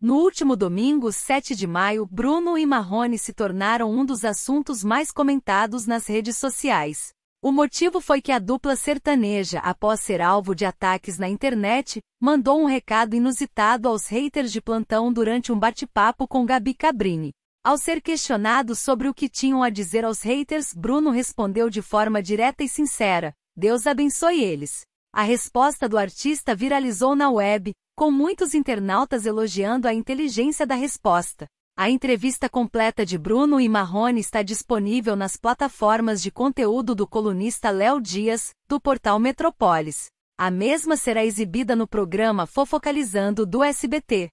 No último domingo, 7 de maio, Bruno e Marrone se tornaram um dos assuntos mais comentados nas redes sociais. O motivo foi que a dupla sertaneja, após ser alvo de ataques na internet, mandou um recado inusitado aos haters de plantão durante um bate-papo com Gabi Cabrini. Ao ser questionado sobre o que tinham a dizer aos haters, Bruno respondeu de forma direta e sincera: Deus abençoe eles. A resposta do artista viralizou na web, com muitos internautas elogiando a inteligência da resposta. A entrevista completa de Bruno e Marrone está disponível nas plataformas de conteúdo do colunista Léo Dias, do portal Metrópolis. A mesma será exibida no programa Fofocalizando do SBT.